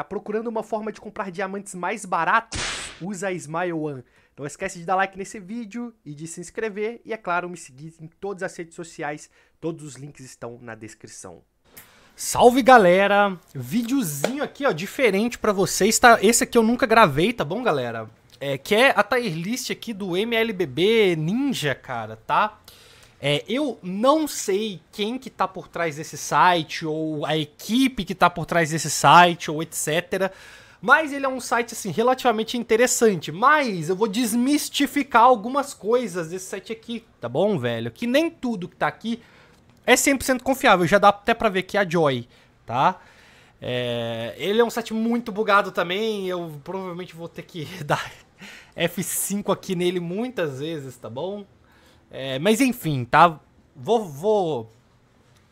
Tá procurando uma forma de comprar diamantes mais barato, Usa a Smile One. Não esquece de dar like nesse vídeo e de se inscrever e é claro, me seguir em todas as redes sociais. Todos os links estão na descrição. Salve galera, videozinho aqui ó, diferente para vocês, tá? Esse aqui eu nunca gravei, tá bom galera? É, que é a tier list aqui do MLBB Ninja, cara, tá? É, eu não sei quem que tá por trás desse site, ou a equipe que tá por trás desse site, ou etc. Mas ele é um site assim relativamente interessante. Mas eu vou desmistificar algumas coisas desse site aqui, tá bom, velho? Que nem tudo que tá aqui é 100% confiável. Já dá até para ver que é a Joy, tá? É... ele é um site muito bugado também. Eu provavelmente vou ter que dar F5 aqui nele muitas vezes, tá bom? É, mas enfim, tá? Vou, vou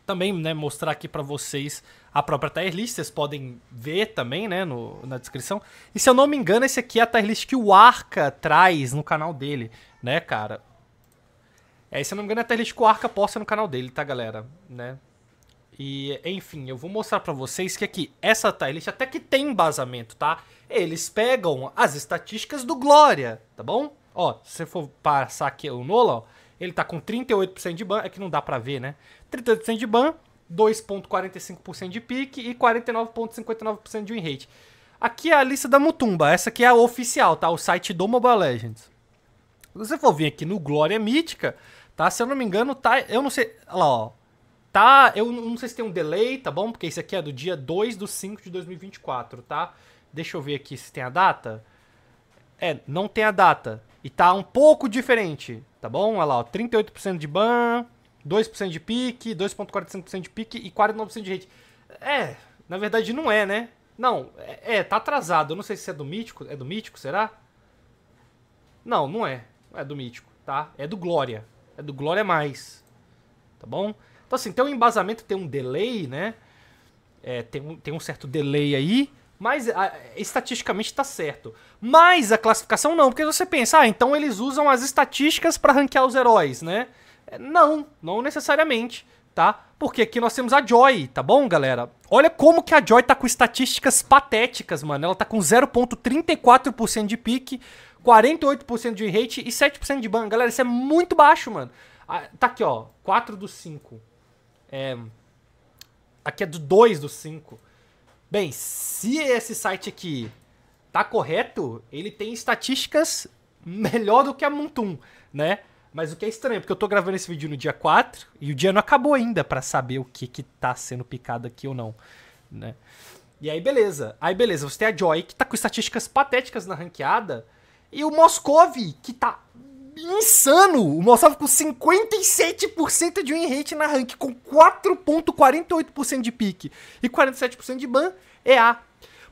também né, mostrar aqui para vocês a própria tier list, vocês podem ver também, né, no, na descrição. E se eu não me engano, esse aqui é a tier list que o Arca traz no canal dele, né, cara? É, se eu não me engano, é a tier list que o Arca posta no canal dele, tá, galera? Né? E, enfim, eu vou mostrar para vocês que aqui, essa tier list até que tem embasamento, tá? Eles pegam as estatísticas do Glória, tá bom? Ó, se você for passar aqui o Nola, ó, ele tá com 38% de ban, é que não dá para ver, né? 38% de ban, 2.45% de pique e 49.59% de win rate. Aqui é a lista da Mutumba, essa aqui é a oficial, tá? O site do Mobile Legends. Se você for vir aqui no Glória Mítica, tá? Se eu não me engano, tá, eu não sei, olha lá, ó. Tá, eu não sei se tem um delay, tá bom? Porque isso aqui é do dia 2 do 5 de 2024, tá? Deixa eu ver aqui se tem a data. É, não tem a data. E tá um pouco diferente, tá bom? Olha lá, ó, 38% de ban, 2% de pique, 2.45% de pique e 49% de rate. É, na verdade não é, né? Não, é, é, tá atrasado. Eu não sei se é do Mítico. É do Mítico, será? Não, não é. Não é do Mítico, tá? É do Glória. É do Glória mais. Tá bom? Então assim, tem um embasamento, tem um delay, né? É, tem, um, tem um certo delay aí. Mas a, estatisticamente está certo. Mas a classificação não, porque você pensa, ah, então eles usam as estatísticas para ranquear os heróis, né? É, não, não necessariamente, tá? Porque aqui nós temos a Joy, tá bom, galera? Olha como que a Joy tá com estatísticas patéticas, mano. Ela tá com 0.34% de pique, 48% de rate e 7% de ban. Galera, isso é muito baixo, mano. Ah, tá aqui, ó, 4 dos 5. É... Aqui é do 2 dos 5. Bem, se esse site aqui tá correto, ele tem estatísticas melhor do que a Montum, né? Mas o que é estranho, porque eu tô gravando esse vídeo no dia 4 e o dia não acabou ainda para saber o que que tá sendo picado aqui ou não, né? E aí beleza. Aí beleza, você tem a Joy que tá com estatísticas patéticas na ranqueada e o Moscov que tá insano. O Mossava com 57% de win rate na rank, com 4.48% de pique e 47% de ban, é a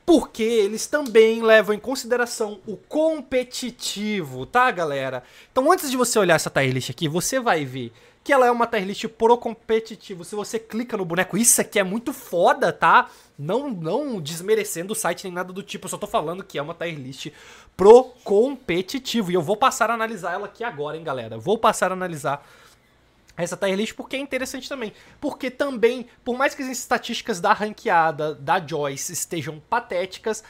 porque eles também levam em consideração o competitivo, tá, galera? Então, antes de você olhar essa tier list aqui, você vai ver que ela é uma tier list pro competitivo. Se você clica no boneco, isso aqui é muito foda, tá? Não, não desmerecendo o site nem nada do tipo, eu só tô falando que é uma tier list pro competitivo. E eu vou passar a analisar ela aqui agora, hein, galera? Eu vou passar a analisar essa tier list porque é interessante também. Porque também, por mais que as estatísticas da ranqueada da Joyce estejam patéticas,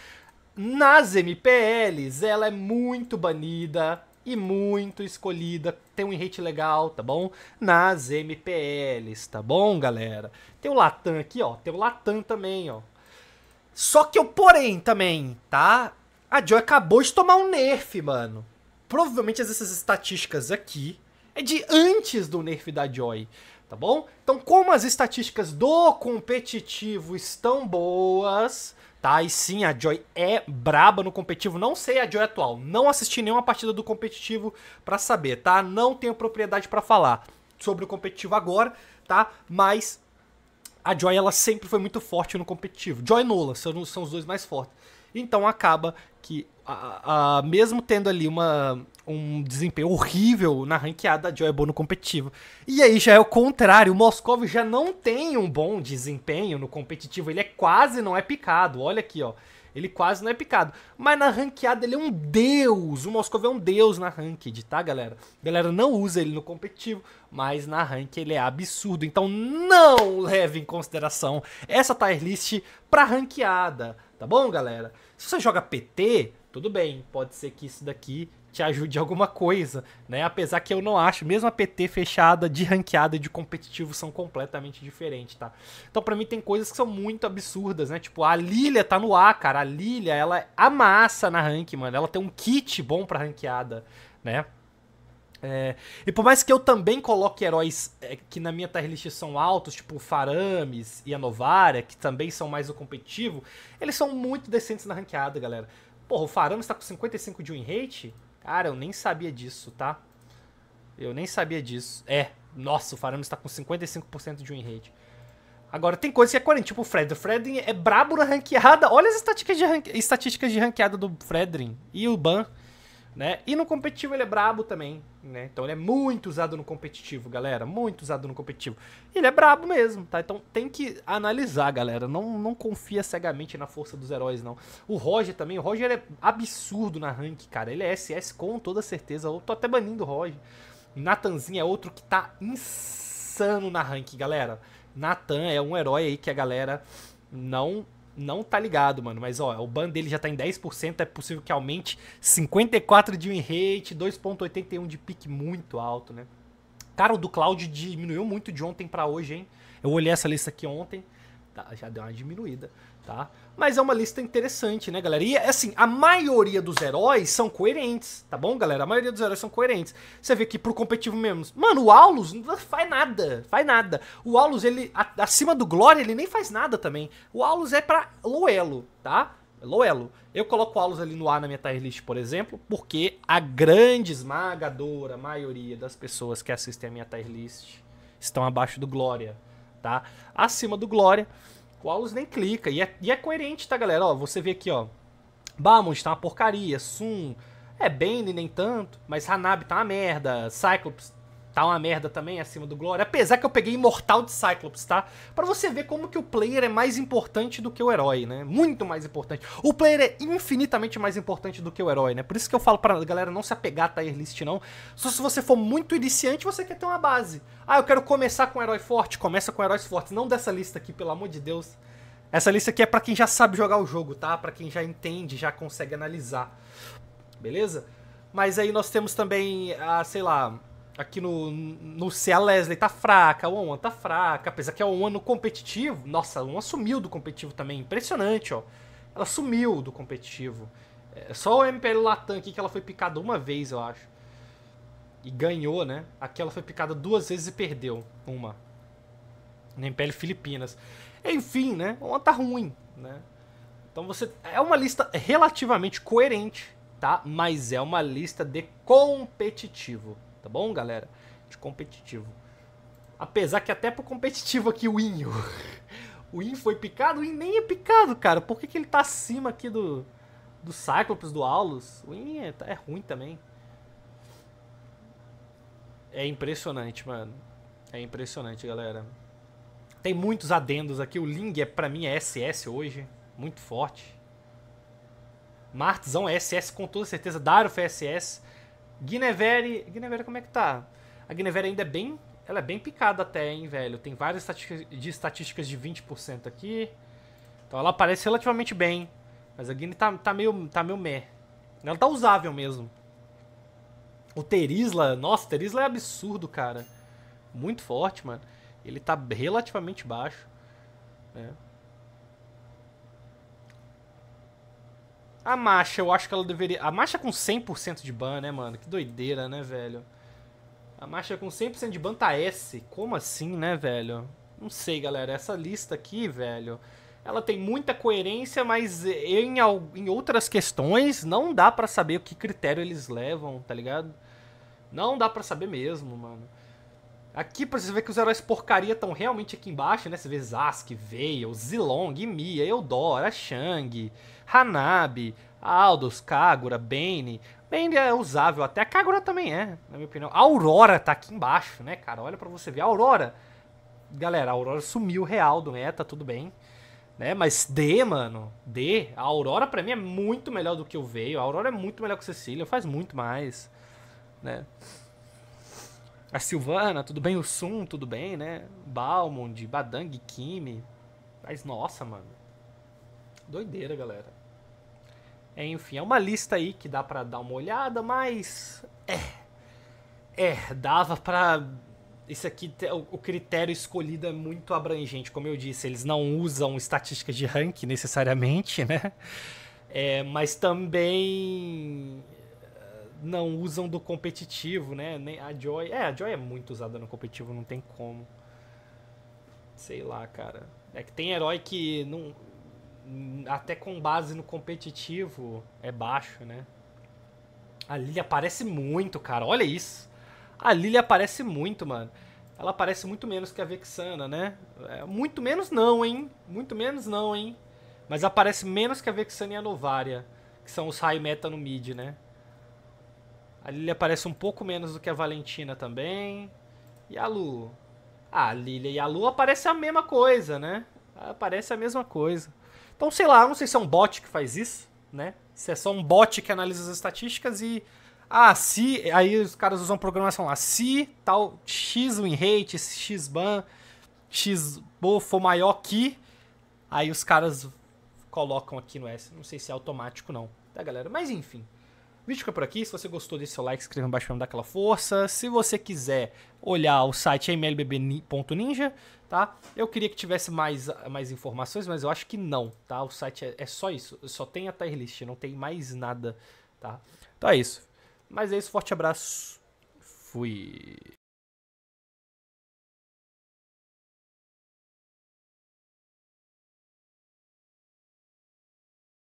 nas MPLs ela é muito banida e muito escolhida, tem um rate legal, tá bom? Nas MPLs, tá bom, galera? Tem o Latam aqui, ó, tem o Latam também, ó. Só que eu, porém, também, tá? A Joy acabou de tomar um nerf, mano. Provavelmente essas estatísticas aqui é de antes do nerf da Joy, tá bom? Então, como as estatísticas do competitivo estão boas, tá? E sim, a Joy é braba no competitivo, não sei a Joy atual, não assisti nenhuma partida do competitivo para saber, tá? Não tenho propriedade para falar sobre o competitivo agora, tá? Mas a Joy ela sempre foi muito forte no competitivo. Joy e Nola são, são os dois mais fortes. Então acaba que a, a, mesmo tendo ali uma, um desempenho horrível na ranqueada, a Joe é boa no competitivo. E aí já é o contrário, o Moscov já não tem um bom desempenho no competitivo, ele é quase não é picado, olha aqui, ó. Ele quase não é picado. Mas na ranqueada ele é um deus. O Moscov é um deus na ranked, tá, galera? galera não usa ele no competitivo, mas na ranked ele é absurdo. Então não leve em consideração essa tier list pra ranqueada, tá bom, galera? Se você joga PT, tudo bem, pode ser que isso daqui te ajude alguma coisa, né? Apesar que eu não acho, mesmo a PT fechada de ranqueada e de competitivo são completamente diferentes, tá? Então para mim tem coisas que são muito absurdas, né? Tipo, a Lilia tá no ar, cara. A Lilia, ela amassa na rank, mano. Ela tem um kit bom pra ranqueada, né? É, e por mais que eu também coloque heróis é, que na minha tier são altos, tipo Farames e a Novara, que também são mais o competitivo, eles são muito decentes na ranqueada, galera. Porra, o Farano está com 55 de win rate? Cara, eu nem sabia disso, tá? Eu nem sabia disso. É, nossa, o Farano está com 55% de win rate. Agora, tem coisa que é corrente, tipo o Fred. O Fredrin é brabo na ranqueada. Olha as estatísticas de, ranque... estatísticas de ranqueada do Fredrin e o Ban. Né? E no competitivo ele é brabo também, né? Então ele é muito usado no competitivo, galera. Muito usado no competitivo. Ele é brabo mesmo, tá? Então tem que analisar, galera. Não, não confia cegamente na força dos heróis, não. O Roger também. O Roger é absurdo na rank, cara. Ele é SS com toda certeza. Eu tô até banindo o Roger. Natanzinho é outro que tá insano na rank, galera. Natan é um herói aí que a galera não não tá ligado, mano. Mas ó, o ban dele já tá em 10%, é possível que aumente 54 de win rate, 2.81 de pique muito alto, né? Cara, o do Cloud diminuiu muito de ontem para hoje, hein? Eu olhei essa lista aqui ontem, tá, já deu uma diminuída tá? Mas é uma lista interessante, né, galera? E assim, a maioria dos heróis são coerentes, tá bom, galera? A maioria dos heróis são coerentes. Você vê que pro competitivo mesmo. Mano, o Aulus não faz nada, faz nada. O Aulus, ele, acima do Glória, ele nem faz nada também. O Aulus é pra Loelo, tá? Loelo. Eu coloco o Aulus ali no A na minha tier list, por exemplo, porque a grande esmagadora maioria das pessoas que assistem a minha tier list estão abaixo do Glória, tá? Acima do Glória. O Aulus nem clica. E é, e é coerente, tá, galera? Ó, você vê aqui, ó. Bamos tá uma porcaria. Sun é Bane nem tanto. Mas Hanabi tá uma merda. Cyclops tá uma merda também acima do Glória. Apesar que eu peguei Imortal de Cyclops, tá? Para você ver como que o player é mais importante do que o herói, né? Muito mais importante. O player é infinitamente mais importante do que o herói, né? Por isso que eu falo pra galera não se apegar a tier list, não. Só se você for muito iniciante, você quer ter uma base. Ah, eu quero começar com um herói forte. Começa com heróis fortes. Não dessa lista aqui, pelo amor de Deus. Essa lista aqui é para quem já sabe jogar o jogo, tá? Para quem já entende, já consegue analisar. Beleza? Mas aí nós temos também, ah, sei lá, Aqui no, no C, a Leslie tá fraca, a Owan tá fraca, apesar que a um no competitivo. Nossa, a Owan sumiu do competitivo também, impressionante, ó. Ela sumiu do competitivo. É só o MPL Latam aqui que ela foi picada uma vez, eu acho. E ganhou, né? Aqui ela foi picada duas vezes e perdeu uma. No MPL Filipinas. Enfim, né? Owan tá ruim, né? Então você. É uma lista relativamente coerente, tá? Mas é uma lista de competitivo tá bom, galera? De competitivo. Apesar que até pro competitivo aqui o Inho. O inho foi picado? O inho nem é picado, cara. Por que, que ele tá acima aqui do, do Cyclops, do Aulus? O inho é, é ruim também. É impressionante, mano. É impressionante, galera. Tem muitos adendos aqui. O Ling, é, pra mim, é SS hoje. Muito forte. Martzão é SS, com toda certeza. Daruf é SS. Guinevere. Guinevere, como é que tá? A Guinevere ainda é bem. Ela é bem picada até, hein, velho? Tem várias de estatísticas de 20% aqui. Então ela aparece relativamente bem. Mas a Guine tá, tá meio. tá meio meh. Ela tá usável mesmo. O Terisla, nossa, o Terisla é absurdo, cara. Muito forte, mano. Ele tá relativamente baixo. Né? A Masha, eu acho que ela deveria... A Masha com 100% de ban, né, mano? Que doideira, né, velho? A Masha com 100% de ban tá S. Como assim, né, velho? Não sei, galera. Essa lista aqui, velho... Ela tem muita coerência, mas em, em outras questões não dá para saber o que critério eles levam, tá ligado? Não dá para saber mesmo, mano. Aqui pra você ver que os heróis porcaria estão realmente aqui embaixo, né? Você vê Zask, Veil, Zilong, Mia, Eudora, Shang, Hanabi, Aldous, Kagura, Bane. Bane é usável, até a Kagura também é, na minha opinião. A Aurora tá aqui embaixo, né, cara? Olha pra você ver. A Aurora. Galera, a Aurora sumiu real do meta, tudo bem. Né? Mas D, mano, D, a Aurora pra mim é muito melhor do que o Veio. A Aurora é muito melhor que o Cecília, faz muito mais, né? a Silvana, tudo bem? O Sun, tudo bem, né? Balmond, Badang, Kimi. Mas nossa, mano. Doideira, galera. É, enfim, é uma lista aí que dá para dar uma olhada, mas. É. É, dava pra. Isso aqui, o critério escolhido é muito abrangente, como eu disse, eles não usam estatísticas de rank necessariamente, né? É, mas também não usam do competitivo, né? Nem a Joy. É, a Joy é muito usada no competitivo, não tem como. Sei lá, cara. É que tem herói que não até com base no competitivo é baixo, né? A Lily aparece muito, cara. Olha isso. A Lily aparece muito, mano. Ela aparece muito menos que a Vexana, né? É, muito menos não, hein? Muito menos não, hein? Mas aparece menos que a Vexana e a Novaria, que são os high meta no mid, né? A Lilia aparece um pouco menos do que a Valentina também. E a Lu? Ah, a Lilia e a Lu aparece a mesma coisa, né? Aparece a mesma coisa. Então, sei lá, não sei se é um bot que faz isso, né? Se é só um bot que analisa as estatísticas e. Ah, se. Aí os caras usam programação lá. Se tal X win rate, X ban, X bo for maior que. Aí os caras colocam aqui no S. Não sei se é automático, não. Tá, galera? Mas enfim. O vídeo fica por aqui. Se você gostou, deixe seu like, se inscreva embaixo pra me dar aquela força. Se você quiser olhar o site mlbb.ninja, tá? Eu queria que tivesse mais, mais informações, mas eu acho que não, tá? O site é, é só isso. Só tem a tier list, não tem mais nada, tá? Então é isso. Mas é isso, forte abraço. Fui.